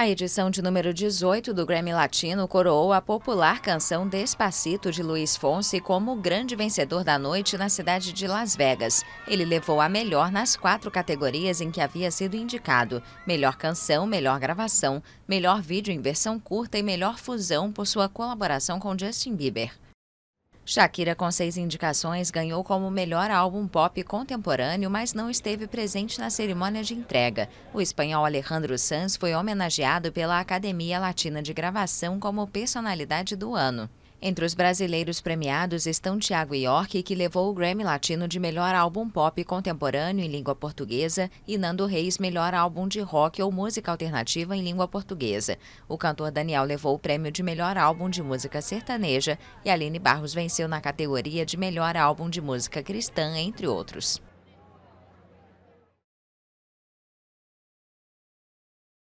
A edição de número 18 do Grammy Latino coroou a popular canção Despacito de Luiz Fonsi como o grande vencedor da noite na cidade de Las Vegas. Ele levou a melhor nas quatro categorias em que havia sido indicado: melhor canção, melhor gravação, melhor vídeo em versão curta e melhor fusão por sua colaboração com Justin Bieber. Shakira, com seis indicações, ganhou como melhor álbum pop contemporâneo, mas não esteve presente na cerimônia de entrega. O espanhol Alejandro Sanz foi homenageado pela Academia Latina de Gravação como personalidade do ano. Entre os brasileiros premiados estão Tiago York, que levou o Grammy Latino de melhor álbum pop contemporâneo em língua portuguesa, e Nando Reis, melhor álbum de rock ou música alternativa em língua portuguesa. O cantor Daniel levou o prêmio de melhor álbum de música sertaneja e Aline Barros venceu na categoria de melhor álbum de música cristã, entre outros.